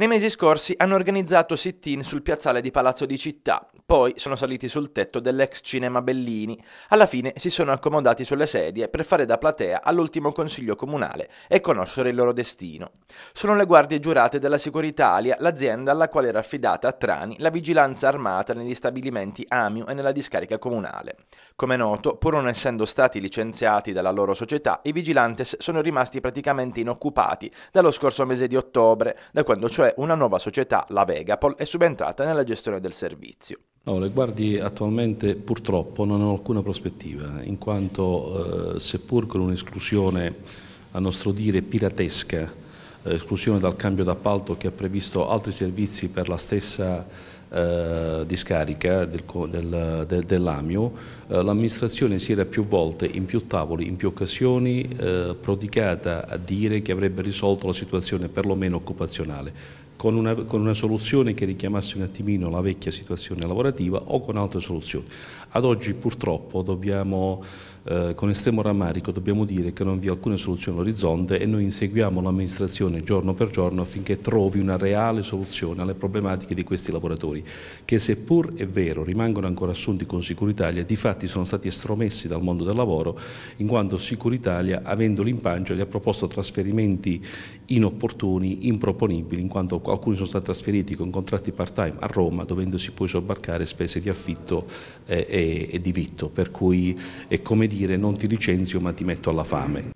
Nei mesi scorsi hanno organizzato sit-in sul piazzale di Palazzo di Città, poi sono saliti sul tetto dell'ex cinema Bellini. Alla fine si sono accomodati sulle sedie per fare da platea all'ultimo consiglio comunale e conoscere il loro destino. Sono le guardie giurate della Sicuritalia, l'azienda alla quale era affidata a Trani la vigilanza armata negli stabilimenti Amiu e nella discarica comunale. Come noto, pur non essendo stati licenziati dalla loro società, i vigilantes sono rimasti praticamente inoccupati dallo scorso mese di ottobre, da quando cioè cioè una nuova società, la Vegapol, è subentrata nella gestione del servizio. No, le guardie attualmente purtroppo non hanno alcuna prospettiva, in quanto eh, seppur con un'esclusione a nostro dire piratesca, eh, esclusione dal cambio d'appalto che ha previsto altri servizi per la stessa eh, di scarica del, del, del, dell'AMIO, eh, l'amministrazione si era più volte, in più tavoli, in più occasioni, eh, prodigata a dire che avrebbe risolto la situazione perlomeno occupazionale con una, con una, soluzione che richiamasse un attimino la vecchia situazione lavorativa o con altre soluzioni. Ad oggi purtroppo dobbiamo, eh, con estremo rammarico, dobbiamo dire che non vi è alcuna soluzione all'orizzonte e noi inseguiamo l'amministrazione giorno per giorno affinché trovi una reale soluzione alle problematiche di questi lavoratori, che seppur è vero rimangono ancora assunti con Sicuritalia, di fatti sono stati estromessi dal mondo del lavoro in quanto Sicuritalia, avendoli in pancia, gli ha proposto trasferimenti inopportuni, improponibili, in quanto alcuni sono stati trasferiti con contratti part-time a Roma dovendosi poi sobbarcare spese di affitto e, eh, e, e di vitto, per cui è come dire non ti licenzio ma ti metto alla fame.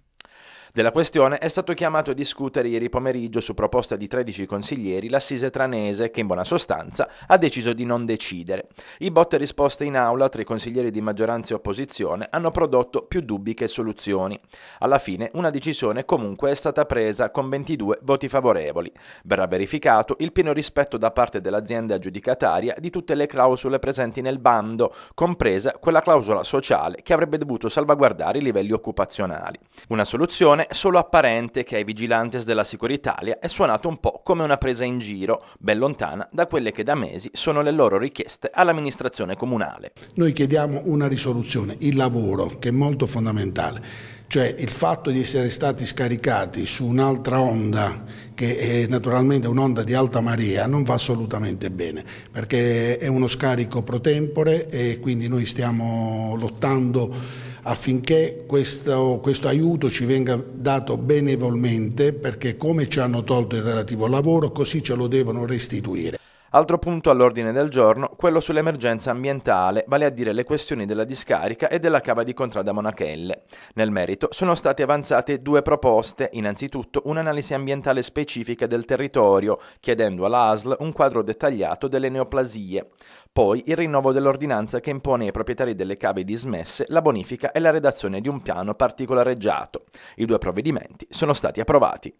Della questione è stato chiamato a discutere ieri pomeriggio su proposta di 13 consiglieri l'assise tranese che in buona sostanza ha deciso di non decidere. I botte risposte in aula tra i consiglieri di maggioranza e opposizione hanno prodotto più dubbi che soluzioni. Alla fine una decisione comunque è stata presa con 22 voti favorevoli. Verrà verificato il pieno rispetto da parte dell'azienda aggiudicataria di tutte le clausole presenti nel bando, compresa quella clausola sociale che avrebbe dovuto salvaguardare i livelli occupazionali. Una soluzione reazione solo apparente che ai vigilantes della Sicuritalia è suonato un po' come una presa in giro, ben lontana da quelle che da mesi sono le loro richieste all'amministrazione comunale. Noi chiediamo una risoluzione, il lavoro, che è molto fondamentale cioè il fatto di essere stati scaricati su un'altra onda che è naturalmente un'onda di alta marea non va assolutamente bene perché è uno scarico pro tempore e quindi noi stiamo lottando affinché questo, questo, aiuto ci venga dato benevolmente perché come ci hanno tolto il relativo lavoro così ce lo devono restituire. Altro punto all'ordine del giorno, quello sull'emergenza ambientale, vale a dire le questioni della discarica e della cava di Contrada Monachelle. Nel merito sono state avanzate due proposte, innanzitutto un'analisi ambientale specifica del territorio, chiedendo alla ASL un quadro dettagliato delle neoplasie, poi il rinnovo dell'ordinanza che impone ai proprietari delle cave dismesse la bonifica e la redazione di un piano particolareggiato. I due provvedimenti sono stati approvati.